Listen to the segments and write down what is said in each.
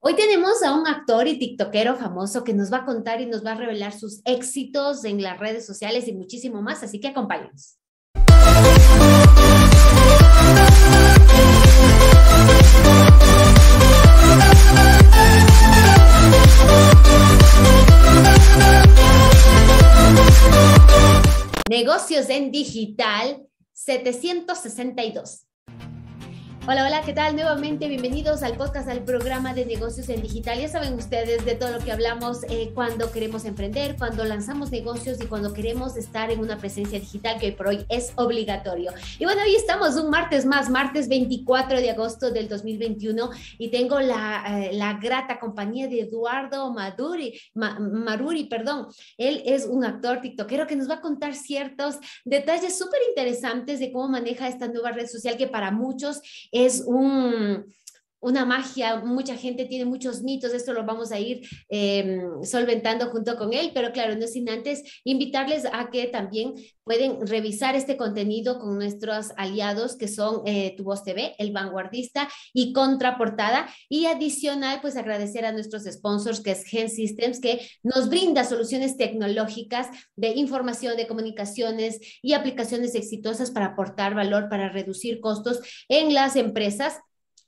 Hoy tenemos a un actor y tiktokero famoso que nos va a contar y nos va a revelar sus éxitos en las redes sociales y muchísimo más, así que acompáñenos. Negocios en Digital 762. Hola, hola, ¿qué tal? Nuevamente bienvenidos al podcast, al programa de negocios en digital. Ya saben ustedes de todo lo que hablamos eh, cuando queremos emprender, cuando lanzamos negocios y cuando queremos estar en una presencia digital que por hoy es obligatorio. Y bueno, hoy estamos un martes más, martes 24 de agosto del 2021 y tengo la, eh, la grata compañía de Eduardo Maduri, Maruri. Perdón. Él es un actor tiktokero que nos va a contar ciertos detalles súper interesantes de cómo maneja esta nueva red social que para muchos es un una magia, mucha gente tiene muchos mitos, esto lo vamos a ir em, solventando junto con él, pero claro, no sin antes invitarles a que también pueden revisar este contenido con nuestros aliados que son eh, Tu Voz TV, El Vanguardista y Contraportada, y adicional, pues agradecer a nuestros sponsors que es Gen Systems, que nos brinda soluciones tecnológicas de información, de comunicaciones y aplicaciones exitosas para aportar valor, para reducir costos en las empresas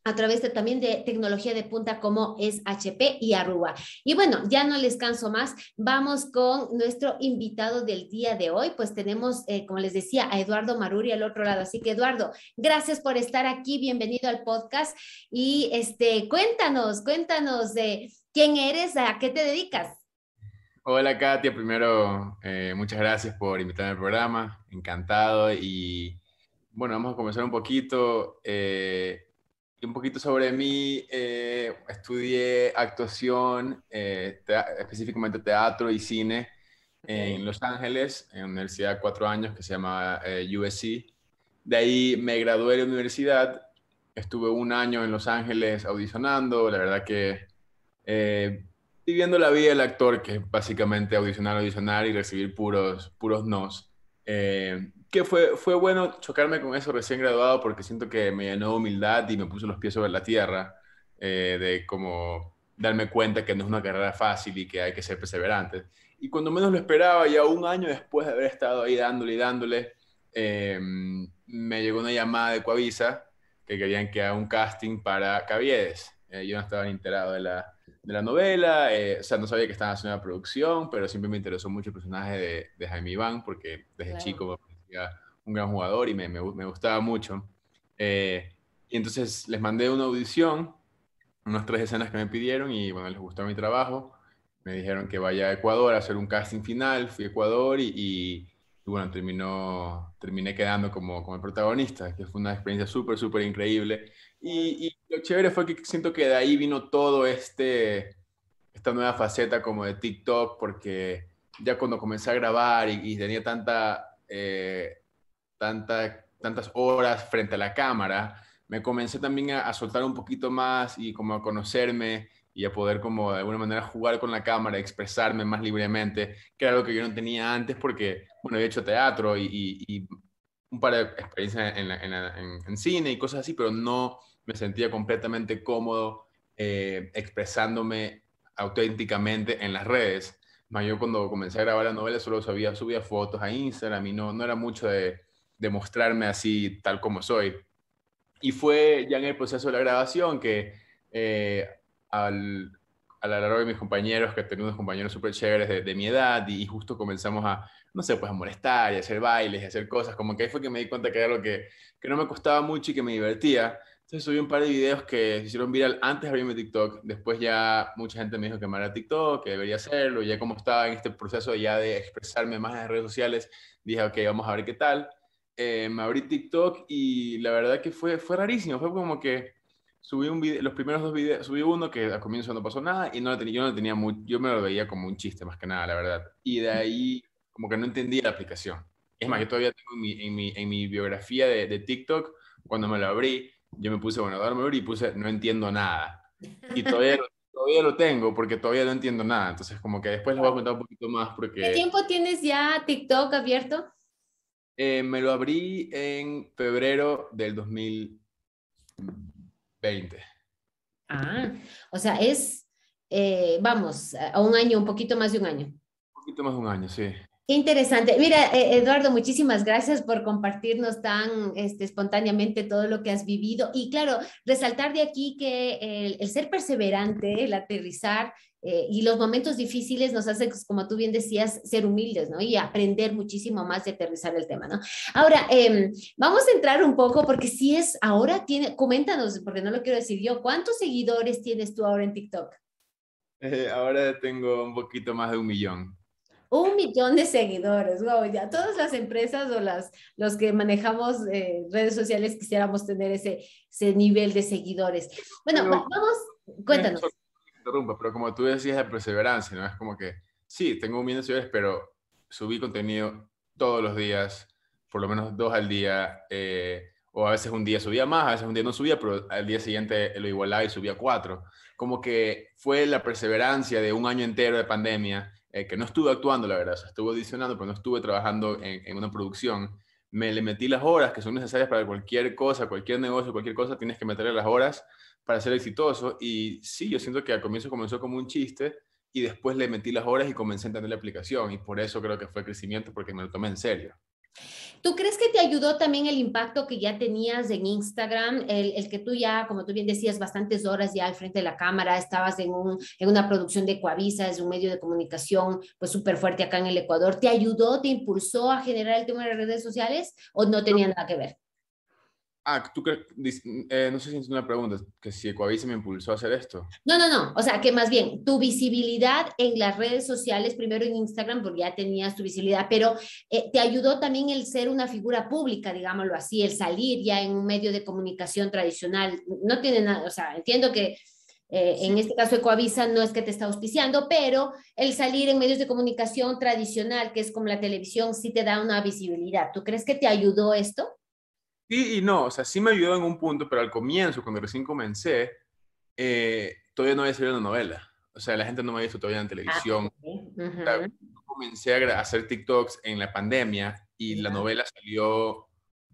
a través de, también de tecnología de punta como es HP y Aruba. Y bueno, ya no les canso más, vamos con nuestro invitado del día de hoy, pues tenemos, eh, como les decía, a Eduardo Maruri al otro lado. Así que Eduardo, gracias por estar aquí, bienvenido al podcast y este, cuéntanos, cuéntanos de quién eres, a qué te dedicas. Hola Katia, primero eh, muchas gracias por invitarme al programa, encantado y bueno, vamos a comenzar un poquito. Eh, un poquito sobre mí, eh, estudié actuación, eh, específicamente teatro y cine en Los Ángeles, en una universidad de cuatro años que se llama eh, USC. De ahí me gradué de la universidad, estuve un año en Los Ángeles audicionando, la verdad que viviendo la vida del actor, que básicamente audicionar, audicionar y recibir puros, puros nos que fue, fue bueno chocarme con eso recién graduado porque siento que me llenó humildad y me puso los pies sobre la tierra, eh, de como darme cuenta que no es una carrera fácil y que hay que ser perseverante. Y cuando menos lo esperaba, ya un año después de haber estado ahí dándole y dándole, eh, me llegó una llamada de Coavisa que querían que haga un casting para Caviedes. Eh, yo no estaba enterado de la, de la novela, o sea, no sabía que estaban haciendo una producción, pero siempre me interesó mucho el personaje de, de Jaime Iván, porque desde chico un gran jugador y me, gustaba mucho. Eh, y entonces les mandé una audición, unas tres escenas que me pidieron y bueno, les gustó mi trabajo. Me dijeron que vaya a Ecuador a hacer un casting final, fui a Ecuador y, bueno, terminó, terminé quedando como, como el protagonista, que fue una experiencia súper, súper increíble. Y, y, lo chévere fue que siento que de ahí vino todo este, esta nueva faceta como de TikTok, porque ya cuando comencé a grabar y tenía tanta eh, tanta, tantas horas frente a la cámara, me comencé también a, soltar un poquito más y como a conocerme y a poder como de alguna manera jugar con la cámara, expresarme más libremente, que era algo que yo no tenía antes porque, bueno, he hecho teatro y, un par de experiencias en, cine y cosas así, pero no me sentía completamente cómodo eh, expresándome auténticamente en las redes yo cuando comencé a grabar la novela solo sabía, subía fotos a Instagram y no, no era mucho de, de mostrarme así tal como soy. Y fue ya en el proceso de la grabación que eh, al, a la largo de mis compañeros, que tenía unos compañeros súper chéveres de, mi edad, y, justo comenzamos a, no sé, pues a molestar y a hacer bailes y hacer cosas, como que ahí fue que me di cuenta que era lo que, que no me costaba mucho y que me divertía, entonces subí un par de videos que se hicieron viral antes de abrirme TikTok. Después ya mucha gente me dijo que me haría TikTok, que debería hacerlo. Ya como estaba en este proceso ya de expresarme más en redes sociales, dije, ok, vamos a ver qué tal. Eh, me abrí TikTok y la verdad que fue, fue rarísimo. Fue como que subí un video, los primeros dos videos, subí uno que al comienzo no pasó nada y no tenía, yo no tenía mucho yo me lo veía como un chiste más que nada, la verdad. Y de ahí como que no entendía la aplicación. Es más, yo todavía tengo en mi, en mi, biografía de TikTok, cuando me lo abrí, yo me puse, bueno, dormir y puse, no entiendo nada. Y todavía, todavía lo tengo porque todavía no entiendo nada. Entonces, como que después les voy a contar un poquito más porque... ¿Qué tiempo tienes ya TikTok abierto? Eh, me lo abrí en febrero del 2020. Ah, o sea, es, eh, vamos, a un año, un poquito más de un año. Un poquito más de un año, sí. Qué interesante. Mira, eh, Eduardo, muchísimas gracias por compartirnos tan este, espontáneamente todo lo que has vivido. Y claro, resaltar de aquí que el, ser perseverante, el aterrizar eh, y los momentos difíciles nos hacen, pues, como tú bien decías, ser humildes, ¿no? Y aprender muchísimo más de aterrizar el tema, ¿no? Ahora, em, vamos a entrar un poco, porque si es ahora, tiene, coméntanos, porque no lo quiero decir yo, ¿cuántos seguidores tienes tú ahora en TikTok? Eh, ahora tengo un poquito más de un millón. Un millón de seguidores, wow, ya todas las empresas o las, los que manejamos eh, redes sociales quisiéramos tener ese, ese nivel de seguidores. Bueno, vamos, cuéntanos. Interrumpa, pero como tú decías, la perseverancia, ¿no? Es como que, sí, tengo un millón de seguidores, pero subí contenido todos los días, por lo menos dos al día, eh, o a veces un día subía más, a veces un día no subía, pero al día siguiente lo igualaba y subía cuatro. Como que fue la perseverancia de un año entero de pandemia eh, que no estuve actuando, la verdad, estuve audicionando, pero no estuve trabajando en, en, una producción. Me le metí las horas que son necesarias para cualquier cosa, cualquier negocio, cualquier cosa, tienes que meterle las horas para ser exitoso. Y sí, yo siento que al comienzo comenzó como un chiste y después le metí las horas y comencé a entender la aplicación. Y por eso creo que fue crecimiento, porque me lo tomé en serio. ¿Tú crees que te ayudó también el impacto que ya tenías en Instagram, el, que tú ya, como tú bien decías, bastantes horas ya al frente de la cámara, estabas en, una producción de Coavisa, es un medio de comunicación pues súper fuerte acá en el Ecuador, ¿te ayudó, te impulsó a generar el tema de las redes sociales o no tenía nada que ver? Ah, tú crees, eh, no sé si es una pregunta, que si Ecoavisa me impulsó a hacer esto. No, no, no, o sea, que más bien tu visibilidad en las redes sociales, primero en Instagram, porque ya tenías tu visibilidad, pero eh, te ayudó también el ser una figura pública, digámoslo así, el salir ya en un medio de comunicación tradicional. No tiene nada, o sea, entiendo que eh, en este caso Ecoavisa no es que te está auspiciando, pero el salir en medios de comunicación tradicional, que es como la televisión, sí te da una visibilidad. ¿Tú crees que te ayudó esto? Sí y no, o sea, sí me ayudó en un punto, pero al comienzo, cuando recién comencé, eh, todavía no había salido la novela. O sea, la gente no me había visto todavía en ah, televisión. comencé a hacer TikToks en la pandemia y la novela salió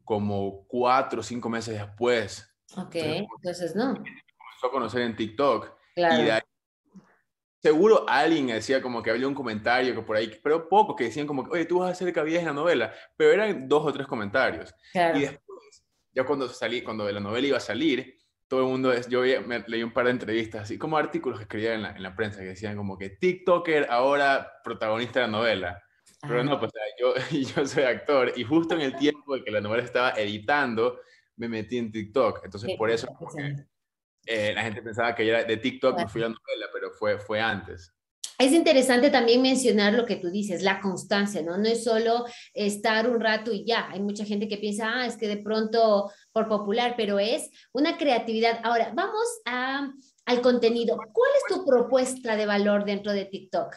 como cuatro o cinco meses después. Ok, entonces, no. Comenzó a conocer en TikTok. Claro. Y de ahí, seguro alguien decía como que había un comentario que por ahí, pero poco, que decían como oye, tú vas a hacer cabida en la novela, pero eran dos o tres comentarios. Claro. Y después ya cuando salí, cuando la novela iba a salir, todo el mundo, yo leí un par de entrevistas, así como artículos que escribían en la, prensa, que decían como que TikToker ahora protagonista de la novela. Pero no, ah. pues yo, soy actor y justo en el tiempo que la novela estaba editando, me metí en TikTok. Entonces por eso eh, la gente pensaba que yo era de TikTok, y fui a la novela, pero fue, fue antes. Es interesante también mencionar lo que tú dices, la constancia, ¿no? No es solo estar un rato y ya. Hay mucha gente que piensa, ah, es que de pronto por popular, pero es una creatividad. Ahora, vamos a, al contenido. ¿Cuál es tu propuesta de valor dentro de TikTok?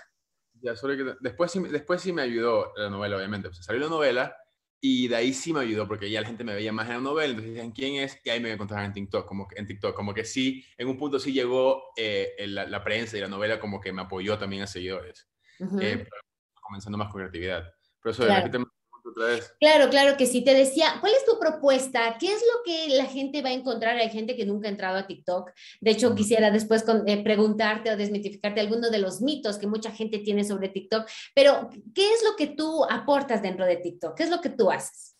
Ya, que después, después sí me ayudó la novela, obviamente. Pues salió la novela y de ahí sí me ayudó, porque ya la gente me veía más en la novela, entonces decían, ¿quién es? Y ahí me encontraban en TikTok, como que, en TikTok, como que sí, en un punto sí llegó eh, la, prensa y la novela como que me apoyó también a seguidores. Eh, comenzando más con creatividad. Pero eso Claro, claro que sí. Te decía, ¿cuál es tu propuesta? ¿Qué es lo que la gente va a encontrar? Hay gente que nunca ha entrado a TikTok. De hecho, quisiera después eh, preguntarte o desmitificarte alguno de los mitos que mucha gente tiene sobre TikTok. Pero, ¿qué es lo que tú aportas dentro de TikTok? ¿Qué es lo que tú haces?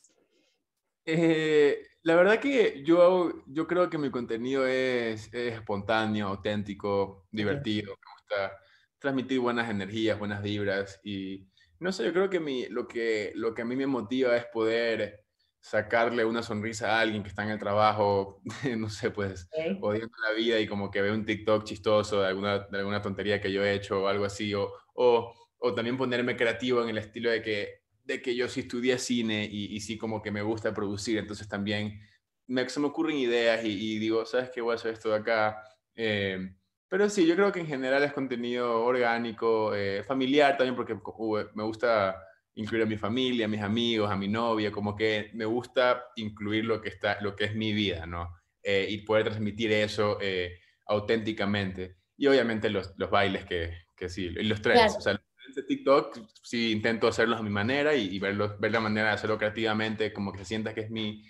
Eh, la verdad que yo, yo creo que mi contenido es, espontáneo, auténtico, divertido. Me gusta transmitir buenas energías, buenas vibras y no sé, yo creo que, mi, lo que lo que a mí me motiva es poder sacarle una sonrisa a alguien que está en el trabajo, no sé, pues, odiando la vida y como que ve un TikTok chistoso de alguna, de alguna tontería que yo he hecho o algo así, o, o, también ponerme creativo en el estilo de que, de que yo sí estudié cine y, sí como que me gusta producir, entonces también me, se me ocurren ideas y, digo, ¿sabes qué? Voy a hacer esto de acá. Eh, pero sí, yo creo que en general es contenido orgánico, eh, familiar también, porque me gusta incluir a mi familia, a mis amigos, a mi novia, como que me gusta incluir lo que, está, lo que es mi vida, ¿no? Eh, y poder transmitir eso eh, auténticamente. Y obviamente los, bailes que, que sí, los tres, o sea, de TikTok, sí intento hacerlos a mi manera y, verlos, ver la manera de hacerlo creativamente, como que se sienta que es mi,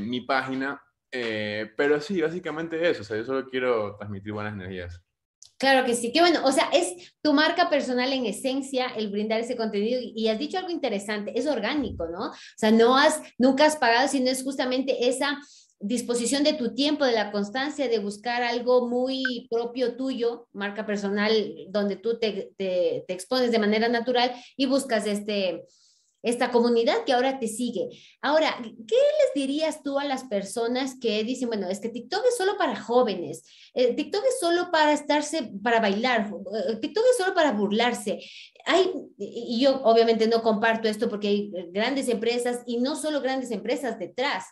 mi página, eh, pero sí, básicamente eso. O sea, yo solo quiero transmitir buenas energías. Claro que sí, qué bueno. O sea, es tu marca personal en esencia el brindar ese contenido. Y has dicho algo interesante, es orgánico, ¿no? O sea, no has, nunca has pagado, sino es justamente esa disposición de tu tiempo, de la constancia, de buscar algo muy propio tuyo, marca personal, donde tú te, te, te expones de manera natural y buscas este, esta comunidad que ahora te sigue. Ahora, ¿qué les dirías tú a las personas que dicen, bueno, es que TikTok es solo para jóvenes, eh, TikTok es solo para estarse, para bailar, eh, TikTok es solo para burlarse? Hay, y yo obviamente no comparto esto porque hay grandes empresas y no solo grandes empresas detrás,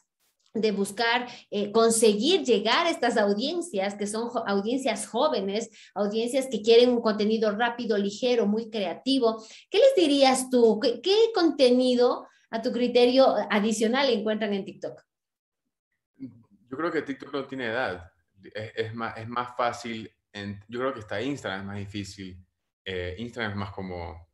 de buscar eh, conseguir llegar a estas audiencias, que son audiencias jóvenes, audiencias que quieren un contenido rápido, ligero, muy creativo. ¿Qué les dirías tú? ¿Qué, contenido a tu criterio adicional encuentran en TikTok? Yo creo que TikTok no tiene edad. Es, más, fácil, yo creo que está Instagram es más difícil. Eh, Instagram es más como,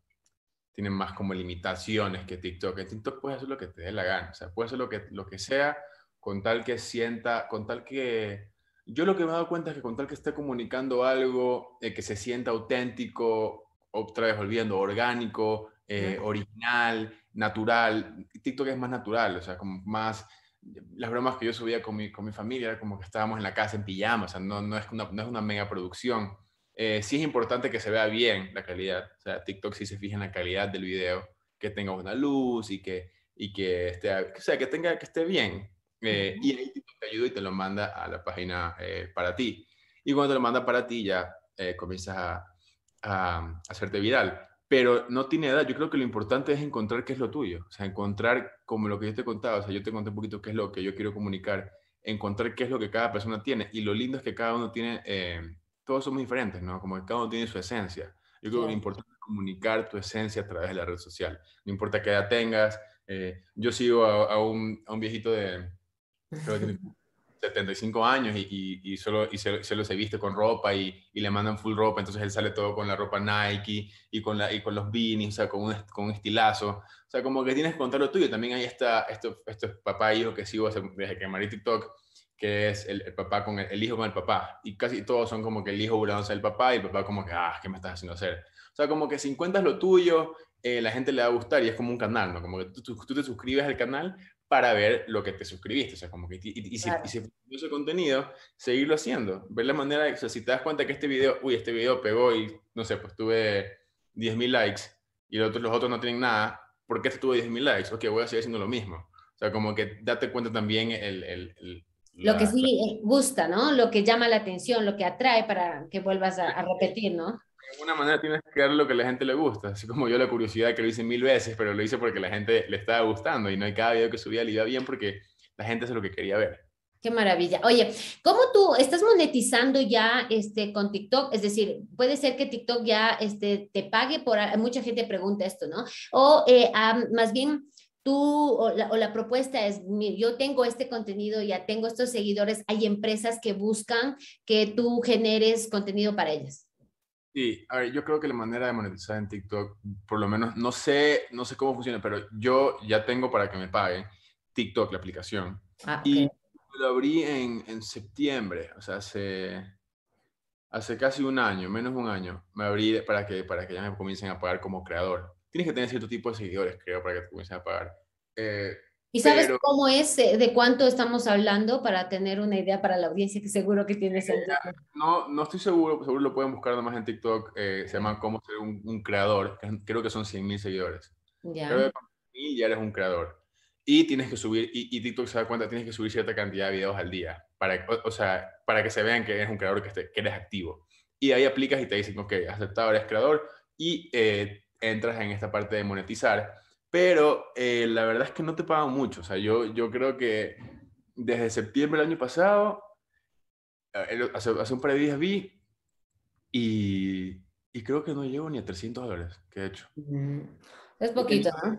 tienen más como limitaciones que TikTok. En TikTok puedes hacer lo que te dé la gana, o sea, puedes hacer lo que, lo que sea con tal que sienta, con tal que... Yo lo que me he dado cuenta es que con tal que esté comunicando algo, eh, que se sienta auténtico, otra vez olvidando, orgánico, eh, original, natural. TikTok es más natural, o sea, como más... Las bromas que yo subía con mi, con mi familia era como que estábamos en la casa en pijama, o sea, no, no, es, una, no es una mega producción. Eh, sí es importante que se vea bien la calidad, o sea, TikTok sí se fija en la calidad del video, que tenga una luz y que, y que, esté, o sea, que, tenga, que esté bien, eh, y ahí te ayuda y te lo manda a la página eh, para ti. Y cuando te lo manda para ti ya eh, comienzas a, hacerte viral. Pero no tiene edad, yo creo que lo importante es encontrar qué es lo tuyo, o sea, encontrar como lo que yo te he contado o sea, yo te conté un poquito qué es lo que yo quiero comunicar, encontrar qué es lo que cada persona tiene. Y lo lindo es que cada uno tiene, todos somos diferentes, ¿no? Como que cada uno tiene su esencia. Yo creo que lo importante es comunicar tu esencia a través de la red social, no importa qué edad tengas. yo sigo a, un, a un viejito de, creo que 75 años y, solo, se, viste he visto con ropa y, le mandan full ropa, entonces él sale todo con la ropa Nike y con, la, y los beanies, o sea, con un, con estilazo. O sea, como que tienes que contar lo tuyo. También hay esta, estos esto papá e hijo que sigo desde que marí TikTok, que es el, papá con el, hijo con el papá. Y casi todos son como que el hijo burlándose el papá y el papá como que, ah, ¿qué me estás haciendo hacer? O sea, como que si encuentras lo tuyo, eh, la gente le va a gustar y es como un canal, ¿no? Como que tú te suscribes al canal, para ver lo que te suscribiste. O sea, como que, y, si, ese contenido, seguirlo haciendo. Ver la manera, o sea, si te das cuenta que este video, uy, este video pegó y, no sé, pues tuve 10.000 likes y los otros, los otros no tienen nada, ¿por qué este tuvo 10.000 likes? Ok, voy a seguir haciendo lo mismo. O sea, como que date cuenta también el... lo que sí eh, gusta, ¿no? Lo que llama la atención, lo que atrae para que vuelvas a repetir, ¿no? de alguna manera tienes que crear lo que a la gente le gusta. Así como yo la curiosidad que lo hice mil veces, pero lo hice porque la gente le estaba gustando y no hay cada video que subía le iba bien porque la gente es lo que quería ver. Qué maravilla. Oye, ¿cómo tú estás monetizando ya este, con TikTok? Es decir, puede ser que TikTok ya este, te pague por... Mucha gente pregunta esto, ¿no? O eh, más bien, tú o la, o la, propuesta es, yo tengo este contenido, ya tengo estos seguidores, hay empresas que buscan que tú generes contenido para ellas. Sí, a ver, yo creo que la manera de monetizar en TikTok, por lo menos, no sé, no sé cómo funciona, pero yo ya tengo para que me paguen TikTok, la aplicación. Ah, y lo abrí en, en, septiembre, o sea, hace, hace casi un año, menos un año, me abrí para que, para que ya me comiencen a pagar como creador. Tienes que tener cierto tipo de seguidores, creo, para que te comiencen a pagar. Eh, ¿Y sabes cómo es, eh, de cuánto estamos hablando para tener una idea para la audiencia que seguro que tienes el... Eh, no, no estoy seguro, seguro lo pueden buscar nomás en TikTok, eh, se llama Cómo ser un, creador, creo que son 100.000 mil seguidores. Ya. Creo ya eres un creador. Y tienes que subir, y, TikTok se da cuenta, tienes que subir cierta cantidad de videos al día, para, o, sea, para que se vean que eres un creador, que, esté, que eres activo. Y ahí aplicas y te dicen, ok, aceptado, eres creador, y entras en esta parte de monetizar pero eh, la verdad es que no te pagan mucho. O sea, yo, yo creo que desde septiembre del año pasado, eh, hace, hace un par de días vi y, y, creo que no llego ni a 300 dólares que he hecho. Es poquito, ¿no?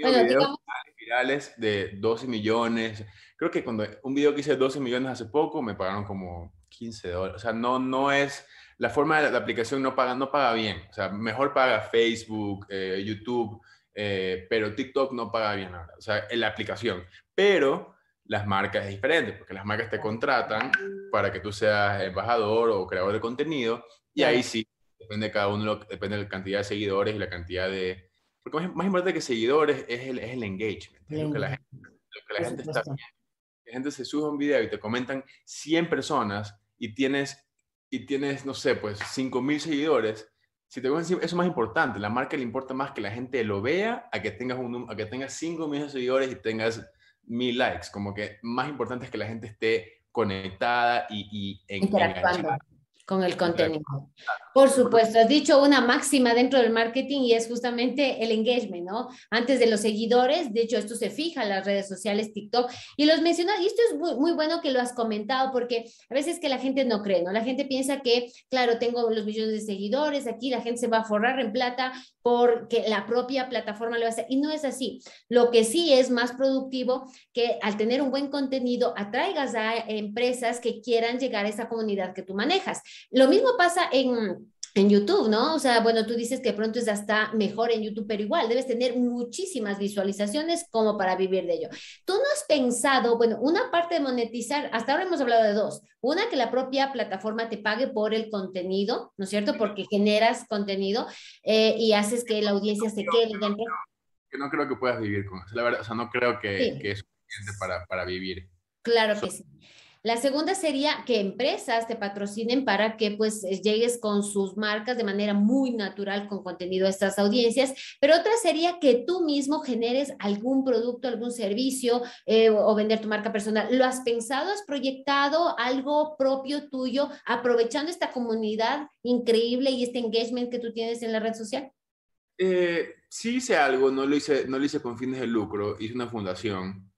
Bueno, Virales de 12 millones. Creo que cuando un video que hice 12 millones hace poco me pagaron como 15 dólares. O sea, no, no es la forma de la, aplicación no paga, no paga bien. O sea, mejor paga Facebook, eh, YouTube, eh, pero TikTok no paga bien ahora, o sea, en la aplicación. Pero las marcas es diferente, porque las marcas te contratan para que tú seas embajador o creador de contenido, y ahí sí, depende de cada uno, depende de la cantidad de seguidores y la cantidad de... Porque más, importante que seguidores es el, engagement, es lo que la gente, está viendo. La gente se sube a un video y te comentan 100 personas y tienes, y tienes no sé, pues 5.000 seguidores, si te eso es más importante, la marca le importa más que la gente lo vea a que tengas, un, a que tengas 5 millones de seguidores y tengas 1000 likes, como que más importante es que la gente esté conectada y, con el contenido. Por supuesto, has dicho una máxima dentro del marketing y es justamente el engagement, ¿no? Antes de los seguidores, de hecho, esto se fija en las redes sociales, TikTok, y los mencionas, y esto es muy, bueno que lo has comentado, porque a veces que la gente no cree, ¿no? La gente piensa que, claro, tengo los millones de seguidores, aquí la gente se va a forrar en plata porque la propia plataforma lo va a y no es así. Lo que sí es más productivo que al tener un buen contenido atraigas a empresas que quieran llegar a esa comunidad que tú manejas. Lo mismo pasa en YouTube, ¿no? O sea, bueno, tú dices que pronto es hasta mejor en YouTube, pero igual debes tener muchísimas visualizaciones como para vivir de ello. Tú no has pensado, bueno, una parte de monetizar, hasta ahora hemos hablado de dos. Una, que la propia plataforma te pague por el contenido, ¿no es cierto? Porque generas contenido eh, y haces que la audiencia se quede no creo que puedas vivir con eso, la verdad, o sea, no creo que, es suficiente para, vivir. Claro que sí. La segunda sería que empresas te patrocinen para que pues eh, llegues con sus marcas de manera muy natural con contenido a estas audiencias, pero otra sería que tú mismo generes algún producto, algún servicio eh, o vender tu marca personal. ¿Lo has pensado? ¿Has proyectado algo propio tuyo aprovechando esta comunidad increíble y este engagement que tú tienes en la red social? Eh, sí hice algo, no lo hice, no lo hice con fines de lucro, hice una fundación,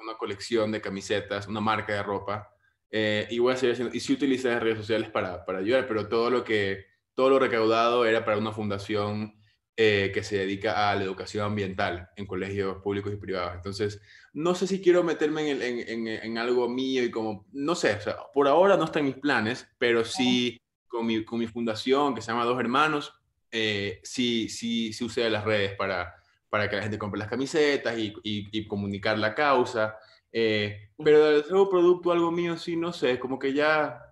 una colección de camisetas, una marca de ropa. Eh, y voy a seguir haciendo, y sí utilicé las redes sociales para, para, ayudar, pero todo lo que, todo lo recaudado era para una fundación eh, que se dedica a la educación ambiental en colegios públicos y privados. Entonces, no sé si quiero meterme en, en, en, algo mío y como, no sé, por ahora no está en mis planes, pero sí con mi, con mi fundación que se llama Dos Hermanos, eh, sí, sí, sí usé las redes para, para que la gente compre las camisetas y, comunicar la causa. Eh, pero del nuevo producto, algo mío, sí, no sé, como que ya,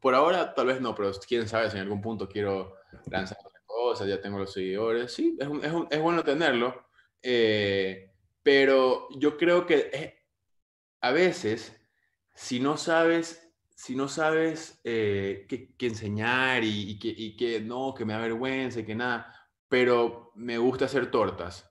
por ahora tal vez no, pero quién sabe si en algún punto quiero lanzar otra cosas, ya tengo los seguidores, sí, es, bueno tenerlo, eh, pero yo creo que eh, a veces, si no sabes si no sabes qué, enseñar y, que, y que no, que me avergüence, que nada, pero me gusta hacer tortas.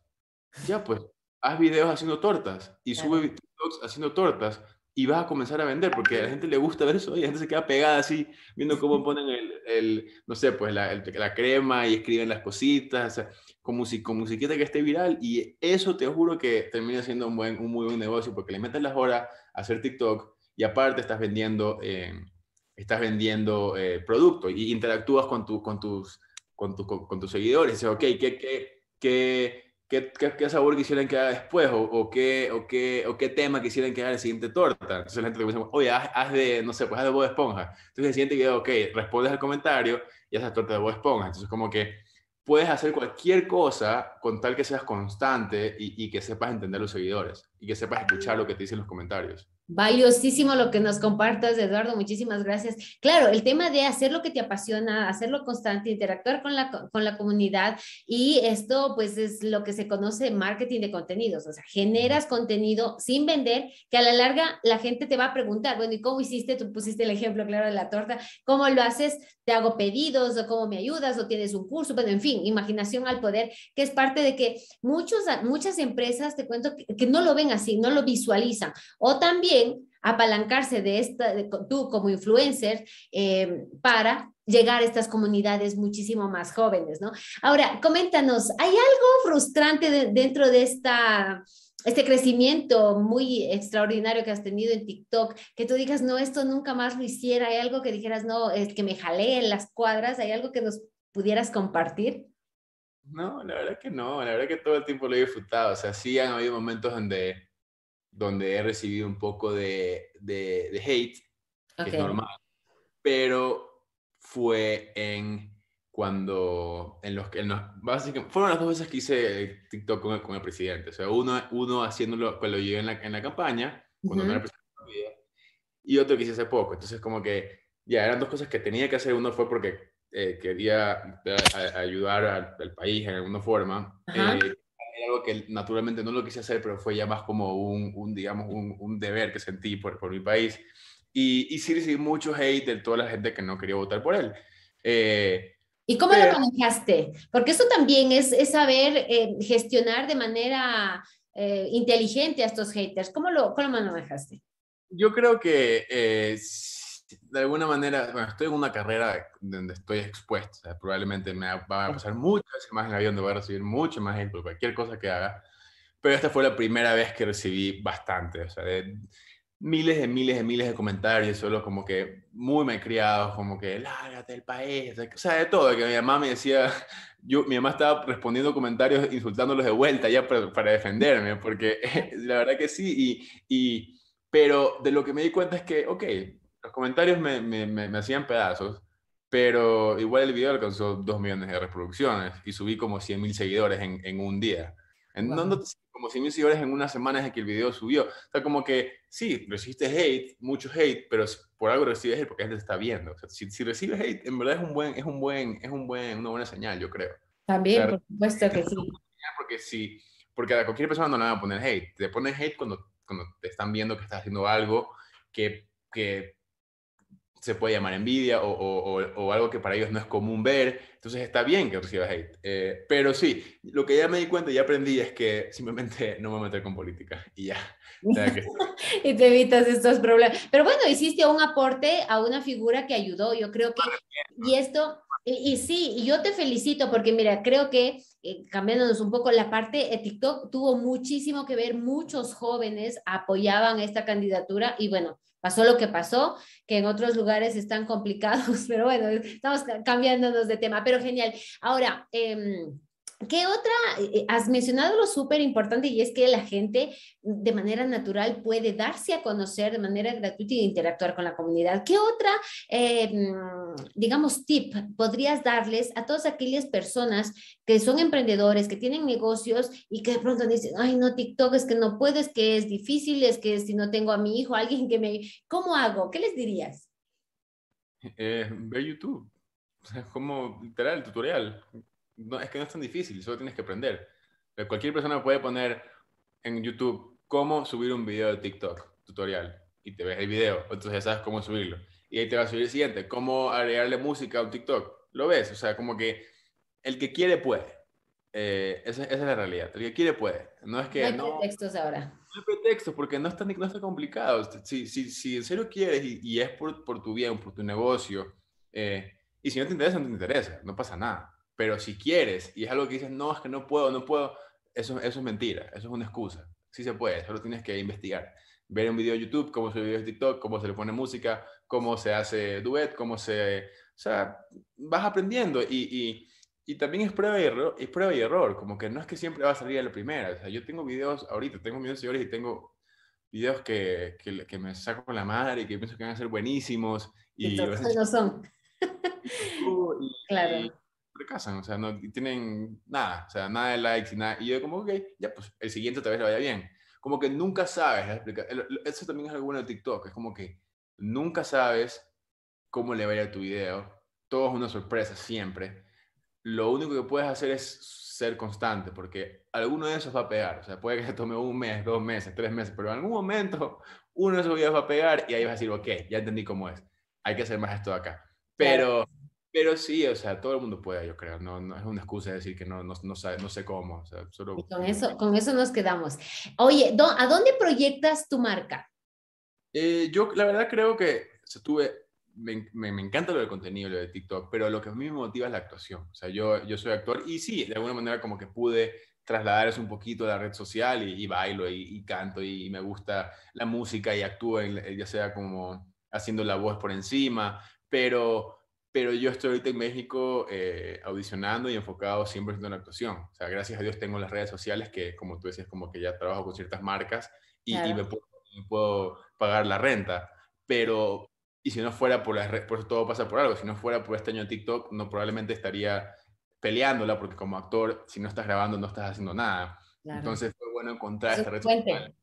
Ya, pues, haz videos haciendo tortas y sube TikToks haciendo tortas y vas a comenzar a vender porque a la gente le gusta ver eso y la gente se queda pegada así viendo cómo ponen el, no sé, pues la, crema y escriben las cositas, o sea, como si quiera que esté viral y eso te juro que termina siendo un, buen, un muy buen negocio porque le metes las horas a hacer TikTok y aparte estás vendiendo, eh, estás vendiendo eh, productos y interactúas con, tu, con tus con, con, tus seguidores, dices, ok, ¿qué, qué, qué, qué, sabor quisieran que haga después? O, qué, o, qué, o qué tema quisieran que haga en la siguiente torta? Entonces la gente te dice, oye, haz, de, no sé, pues haz de de Esponja. Entonces el siguiente video, ok, respondes al comentario y haces torta de de Esponja. Entonces como que puedes hacer cualquier cosa con tal que seas constante y, y que sepas entender a los seguidores y que sepas escuchar lo que te dicen los comentarios. Valiosísimo lo que nos compartas, Eduardo. Muchísimas gracias. Claro, el tema de hacer lo que te apasiona, hacerlo constante, interactuar con la, con la comunidad y esto pues es lo que se conoce marketing de contenidos. O sea, generas contenido sin vender que a la larga la gente te va a preguntar, bueno, ¿y cómo hiciste? Tú pusiste el ejemplo, claro, de la torta. ¿Cómo lo haces? ¿Te hago pedidos? ¿O cómo me ayudas? ¿O tienes un curso? Bueno, en fin, imaginación al poder, que es parte de que muchos, muchas empresas, te cuento, que, que no lo ven así, no lo visualizan. O también apalancarse de esta, tú como influencer, eh, para llegar a estas comunidades muchísimo más jóvenes, ¿no? Ahora, coméntanos, ¿hay algo frustrante dentro de esta, este crecimiento muy extraordinario que has tenido en TikTok, que tú digas, no, esto nunca más lo hiciera, hay algo que dijeras, no, es que me jalé en las cuadras, hay algo que nos pudieras compartir? No, la verdad que no, la verdad que todo el tiempo lo he disfrutado, o sea, sí han habido momentos donde donde he recibido un poco de, de, hate, que es normal, pero fue en cuando, en los que, básicamente, fueron las dos veces que hice TikTok con el, presidente, o sea, uno, uno haciéndolo cuando llegué en la, en la campaña, cuando no era presidente, y otro que hice hace poco, entonces como que ya eran dos cosas que tenía que hacer, uno fue porque eh, quería eh, ayudar al, país en alguna forma, algo que naturalmente no lo quise hacer, pero fue ya más como un, digamos, un, deber que sentí por, por mi país. Y, y sí muchos mucho hate de toda la gente que no quería votar por él. Eh, ¿Y cómo lo manejaste? Porque eso también es, saber eh, gestionar de manera eh, inteligente a estos haters. ¿Cómo lo, cómo lo manejaste? Yo creo que de alguna manera, bueno, estoy en una carrera donde estoy expuesto, probablemente me va a pasar muchas más en la vida, donde voy a recibir mucho más por cualquier cosa que haga, pero esta fue la primera vez que recibí bastante, o sea, miles de miles de miles de comentarios, solo como que muy criado como que lárgate del país, o sea, de todo, que mi mamá me decía, yo, mi mamá estaba respondiendo comentarios, insultándolos de vuelta ya para, defenderme, porque la verdad que sí, y, y, pero de lo que me di cuenta es que, ok, comentarios me, me, me, hacían pedazos, pero igual el video alcanzó 2 millones de reproducciones y subí como 100 mil seguidores en, en, un día. En, no, como 100 mil seguidores en una semana desde que el video subió. O sea, como que sí, recibiste hate, mucho hate, pero por algo recibes hate porque la gente está viendo. O sea, si, si, recibes hate, en verdad es, un buen, es, un buen, es un buen, una buena señal, yo creo. También, por supuesto que sí. Porque porque a cualquier persona no le van a poner hate. Te ponen hate cuando, cuando te están viendo que estás haciendo algo que, que se puede llamar envidia o, algo que para ellos no es común ver. Entonces está bien que recibas hate. Eh, pero sí, lo que ya me di cuenta y aprendí es que simplemente no me meto meter con política y ya. y te evitas estos problemas. Pero bueno, hiciste un aporte a una figura que ayudó. Yo creo que... Y esto, y, sí, yo te felicito porque mira, creo que eh, cambiándonos un poco la parte de TikTok tuvo muchísimo que ver, muchos jóvenes apoyaban esta candidatura y bueno, pasó lo que pasó, que en otros lugares están complicados, pero bueno, estamos cambiándonos de tema, pero genial. Ahora, eh, ¿Qué otra? Eh, eh, has mencionado lo súper importante y es que la gente de manera natural puede darse a conocer de manera gratuita y interactuar con la comunidad. ¿Qué otra, eh, mm, digamos, tip podrías darles a todas aquellas personas que son emprendedores, que tienen negocios y que de pronto dicen, ay, no, TikTok es que no puedes, es que es difícil, es que si no tengo a mi hijo, alguien que me... ¿Cómo hago? ¿Qué les dirías? Eh, ve YouTube. O sea, como literal, tutorial no, es que no es tan difícil, solo tienes que aprender. cualquier persona puede poner en YouTube cómo subir un video de TikTok, tutorial, y te ves el video, entonces ya sabes cómo subirlo. Y ahí te va a subir el siguiente, cómo agregarle música a un TikTok. Lo ves, o sea, como que el que quiere puede. Eh, esa, es la realidad. El que quiere puede. No es que. No hay pretextos ahora. No hay pretextos porque no tan, no está complicado. Si, si, si, en serio quieres y, es por, por, tu bien, por tu negocio, eh, y si no te interesa, no te interesa, no pasa nada. Pero si quieres y es algo que dices, no, es que no puedo, no puedo, eso, eso es mentira, eso es una excusa. Sí se puede, solo tienes que investigar. Ver un video de YouTube, cómo se ve de TikTok, cómo se le pone música, cómo se hace duet, cómo se... O sea, vas aprendiendo y, y, y también es prueba y, error, prueba y error, como que no es que siempre va a salir a la primera. O sea, yo tengo videos ahorita, tengo videos señores y tengo videos que, que, que, me saco con la madre y que pienso que van a ser buenísimos. Y, no son. claro casan o sea, no tienen nada, o sea, nada de likes y nada. Y yo como, ok, ya, pues el siguiente tal vez le vaya bien. Como que nunca sabes, eso también es algo bueno de TikTok, es como que nunca sabes cómo le va a tu video, todo es una sorpresa siempre. Lo único que puedes hacer es ser constante, porque alguno de esos va a pegar, o sea, puede que se tome un mes, dos meses, tres meses, pero en algún momento uno de esos videos va a pegar y ahí vas a decir, ok, ya entendí cómo es, hay que hacer más esto acá. Pero... Pero sí, o sea, todo el mundo puede, yo creo. No, no es una excusa decir que no, no, no, sabe, no sé cómo. O sea, solo... con, eso, con eso nos quedamos. Oye, ¿a dónde proyectas tu marca? Eh, yo la verdad creo que tuve, me, me, encanta lo del contenido, lo de TikTok, pero lo que a mí me motiva es la actuación. O sea, yo, yo soy actor y sí, de alguna manera como que pude trasladar eso un poquito a la red social y, bailo y, canto y, me gusta la música y actúo, ya sea como haciendo la voz por encima, pero pero yo estoy ahorita en México eh, audicionando y enfocado siempre en la actuación. O sea, gracias a Dios tengo las redes sociales que, como tú decías, como que ya trabajo con ciertas marcas y, me, puedo, pagar la renta. Pero, y si no fuera por las redes, por eso todo pasa por algo, si no fuera por este año TikTok, no probablemente estaría peleándola, porque como actor, si no estás grabando, no estás haciendo nada. Entonces fue bueno encontrar esta red social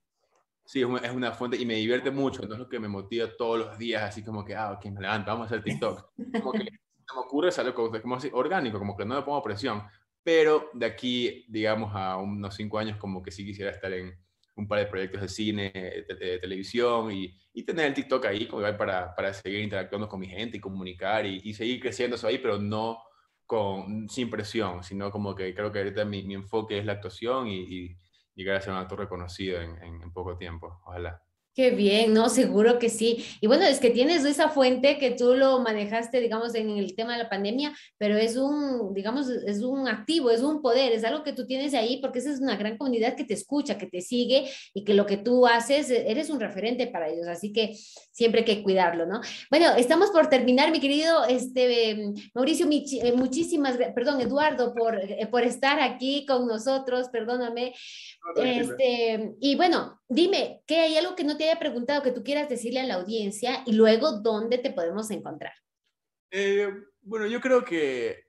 Sí, es una fuente y me divierte mucho, entonces lo que me motiva todos los días, así como que, ah, ok, me levanto, vamos a hacer TikTok. Como que se me ocurre, es como, como así, orgánico, como que no me pongo presión, pero de aquí, digamos, a unos cinco años, como que sí quisiera estar en un par de proyectos de cine, de, televisión y, y, tener el TikTok ahí como para, para seguir interactuando con mi gente y comunicar y, seguir creciendo eso ahí, pero no con, sin presión, sino como que creo que ahorita mi, enfoque es la actuación y llegar a ser un actor reconocido en poco tiempo. Ojalá. Qué bien, ¿no? Seguro que sí. Y bueno, es que tienes esa fuente que tú lo manejaste, digamos, en el tema de la pandemia, pero es un, digamos, es un activo, es un poder, es algo que tú tienes ahí porque esa es una gran comunidad que te escucha, que te sigue y que lo que tú haces, e, eres un referente para ellos, así que siempre hay que cuidarlo, ¿no? Bueno, estamos por terminar, mi querido este, em, Mauricio, eh, muchísimas, perdón, Eduardo, por, eh, por estar aquí con nosotros, perdóname. este, y bueno, dime, ¿qué hay algo que no te haya preguntado que tú quieras decirle a la audiencia y luego dónde te podemos encontrar? Eh, bueno, yo creo que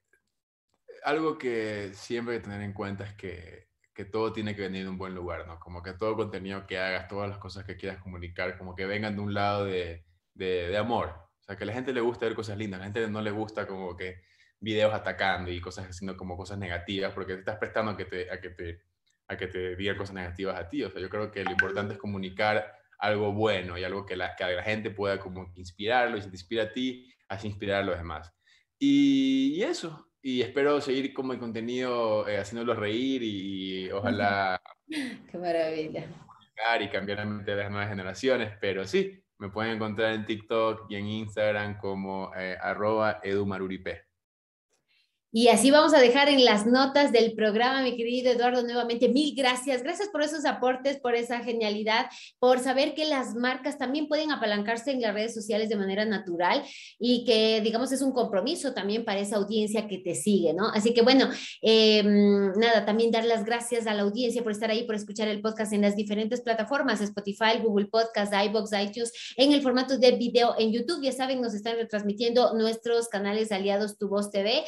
algo que siempre hay que tener en cuenta es que, que, todo tiene que venir de un buen lugar, ¿no? Como que todo contenido que hagas, todas las cosas que quieras comunicar, como que vengan de un lado de, de, de amor. O sea, que a la gente le gusta ver cosas lindas, a la gente no le gusta como que videos atacando y cosas haciendo como cosas negativas, porque te estás prestando a que te, a que te a que te digan cosas negativas a ti. O sea, yo creo que lo importante es comunicar algo bueno y algo que la, que la gente pueda como inspirarlo y se te inspira a ti, así inspirar a los demás. Y, eso, y espero seguir como el contenido eh, haciéndolo reír y, ojalá... Qué maravilla. Y cambiar la mente de las nuevas generaciones, pero sí, me pueden encontrar en TikTok y en Instagram como eh, y así vamos a dejar en las notas del programa, mi querido Eduardo, nuevamente mil gracias. Gracias por esos aportes, por esa genialidad, por saber que las marcas también pueden apalancarse en las redes sociales de manera natural y que, digamos, es un compromiso también para esa audiencia que te sigue, ¿no? Así que, bueno, em, nada, también dar las gracias a la audiencia por estar ahí, por escuchar el podcast en las diferentes plataformas, Spotify, Google Podcast, iBox, iTunes, en el formato de video en YouTube. Ya saben, nos están retransmitiendo nuestros canales aliados Tu Voz TV.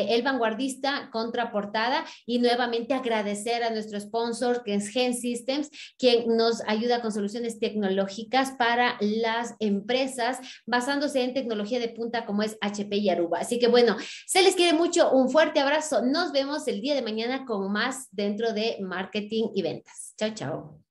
Eh, el Vanguardista, contraportada, y nuevamente agradecer a nuestro sponsor, que es Gen Systems, quien nos ayuda con soluciones tecnológicas para las empresas basándose en tecnología de punta como es HP y Aruba. Así que bueno, se les quiere mucho, un fuerte abrazo. Nos vemos el día de mañana con más dentro de marketing y ventas. Chao, chao.